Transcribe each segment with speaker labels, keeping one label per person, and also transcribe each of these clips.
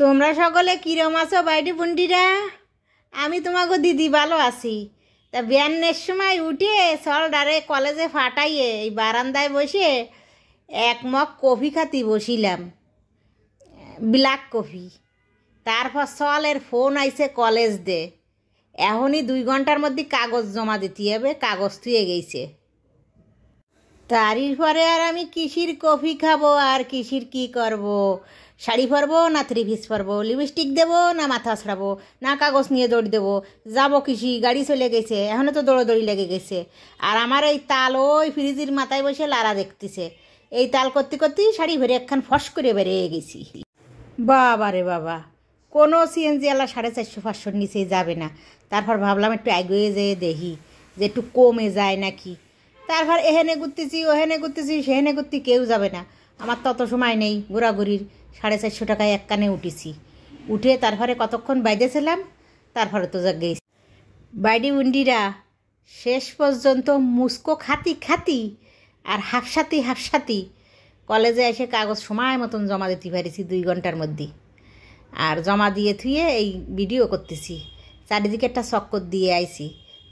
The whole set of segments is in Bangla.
Speaker 1: তোমরা সকলে কিরম আছো বাইটি বন্ডিরা আমি তোমাকে দিদি ভালো আছি তা বিয়ান্নের সময় উঠে সল ডারে কলেজে ফাটাইয়ে এই বারান্দায় বসে এক মগ কফি খাতি বসিলাম ব্ল্যাক কফি তারপর সলের ফোন আইছে কলেজ দে এখনই দুই ঘন্টার মধ্যে কাগজ জমা দিতে হবে কাগজ তুয়ে গেছে তারই পরে আর আমি কিসির কফি খাবো আর কিসির কি করব। শাড়ি পরবো না থ্রি পিস পরবো লিপস্টিক দেবো না মাথা ছড়াবো না কাগজ নিয়ে দৌড় দেবো যাবো কিসি গাড়ি চলে গেছে এখনও তো দৌড়োদৌড়ি লেগে গেছে আর আমার এই তাল ওই ফ্রিজির মাথায় বসে লারা দেখতেছে এই তাল করতে করতেই শাড়ি ভরে একখান ফস করে বেরিয়ে গেছি বাবা রে বাবা কোনো সিএনজি আলা সাড়ে চারশো পাঁচশোর নিচে যাবে না তারপর ভাবলাম একটু এগিয়ে যেয়ে দেখি যে একটু কমে যায় নাকি তারপর এহেনে ঘুরতেছি ওহেনে ঘুরতেছি সেহেনে করতে কেউ যাবে না আমার তত সময় নেই ঘোরাঘুরির সাড়ে চারশো টাকায় এক কানে উঠেছি উঠে তারপরে কতক্ষণ বাইরেছিলাম তারপরে তো যা গেছি বাইডি উন্ডিরা শেষ পর্যন্ত মুস্কো খাতি খাতি আর হাফসাতি হাফসাতি কলেজে এসে কাগজ সময় মতন জমা দিতে পারিছি দুই ঘন্টার মধ্যে আর জমা দিয়ে থুয়ে এই ভিডিও করতেছি চারিদিকে একটা চক্কর দিয়ে আইছি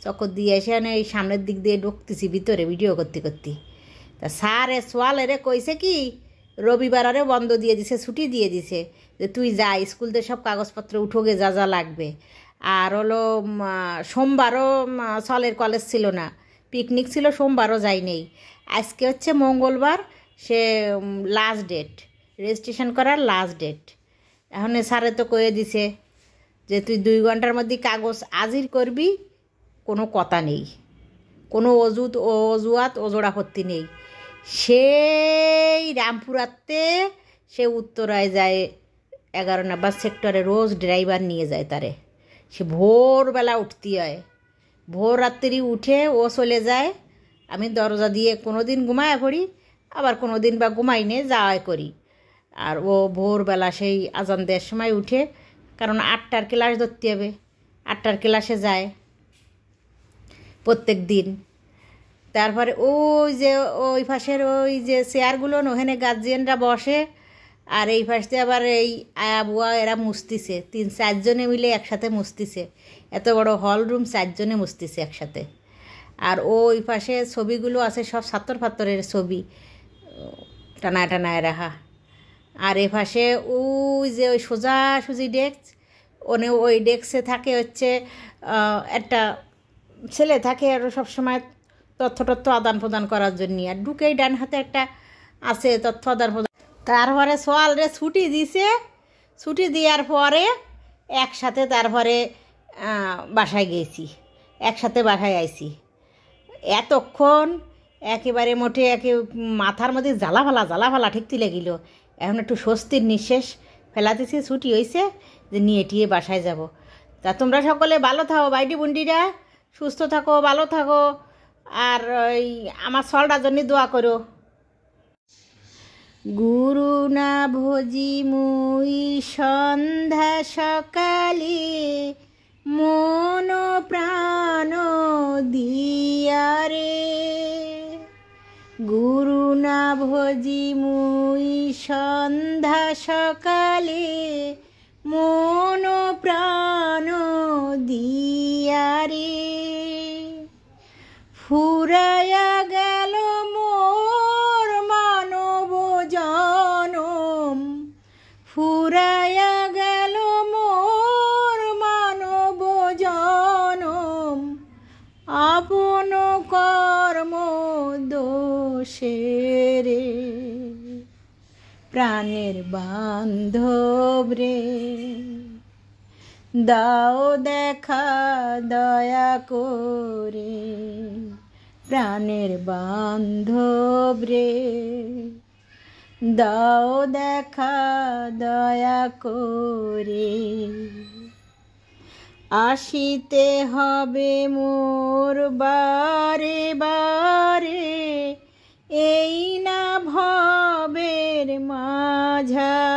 Speaker 1: চক্কর দিয়ে এসে এই সামনের দিক দিয়ে ঢুকতেছি ভিতরে ভিডিও করতে করতে তা সোয়াল এরে কইছে কি রবিবার আরে বন্ধ দিয়ে দিছে ছুটি দিয়ে দিছে যে তুই যা স্কুলতে সব কাগজপত্র উঠোগে যা যা লাগবে আর হলো সোমবারও সলের কলেজ ছিল না পিকনিক ছিল সোমবারও যাই নেই আজকে হচ্ছে মঙ্গলবার সে লাস্ট ডেট রেজিস্ট্রেশন করার লাস্ট ডেট এখন স্যারে তো কয়ে দিছে যে তুই দুই ঘন্টার মধ্যে কাগজ আজির করবি কোনো কথা নেই কোনো অজুত অজুয়াত অজোড়াপত্তি নেই সেই রামপুরাতে সে উত্তরায় যায় এগারো নাম্বার সেক্টরে রোজ ড্রাইভার নিয়ে যায় তারে সে ভোরবেলা উঠতে হয় ভোর রাত্রি উঠে ও চলে যায় আমি দরজা দিয়ে কোনো দিন ঘুমায় পড়ি আবার কোনো দিন বা ঘুমাই নিয়ে যাওয়াই করি আর ও ভোরবেলা সেই আজান দেওয়ার সময় উঠে কারণ আটটার ক্লাস ধরতে হবে আটটার ক্লাসে যায় প্রত্যেক দিন তারপরে ওই যে ওই পাশের ওই যে চেয়ারগুলো ওখানে গার্জিয়ানরা বসে আর এই পাশে আবার এই আয়া বুয়া এরা মুসতিছে তিন চারজনে মিলে একসাথে মুসতিছে এত বড় হল রুম চারজনে মুসতিছে একসাথে আর ওই পাশে ছবিগুলো আছে সব সাত্তর ফাত্তরের ছবি টানায় টানায় রাখা আর এ পাশে ওই যে ওই সোজাসুজি ডেস্ক ওনে ওই ডেস্কে থাকে হচ্ছে একটা ছেলে থাকে আরও সবসময় তথ্য তথ্য আদান প্রদান করার জন্য আর ঢুকেই ডান হাতে একটা আছে তথ্য আদান প্রদান তারপরে সোয়াল রে ছুটি দিছে ছুটি দেওয়ার পরে একসাথে তারপরে বাসায় গেছি একসাথে বাসায় আইছি এতক্ষণ একেবারে মোটে একে মাথার মধ্যে জ্বালা ফালা জ্বালা ফালা ঠিকতে লেগিল এখন একটু স্বস্তির নিঃশ্বাস ফেলাতেছি ছুটি হয়েছে যে নিয়ে টিয়ে বাসায় যাব তা তোমরা সকলে ভালো থাও বাইডি বুন্ডিরা সুস্থ থাকো ভালো থাকো আর ওই আমার সলটার জন্য দোয়া করো গুরু না ভোজি মুই সন্ধ্যা সকালে মন প্রাণ দিয়া রে গুরু না ভোজি মুই সন্ধ্যা সকালে মন প্রাণ দিয়ারে ফুরাইয়া গেল মোর মানব জনম ফুরাইয়া গেল মোর মানব জনম আপন কর্ম দোষে রে প্রাণের বান্ধব রে দাও দেখা দয়া করে প্রাণের বান্ধব রে দাও দেখা দয়া করে আসিতে হবে মোর বারে বারে এই না ভবের মাঝা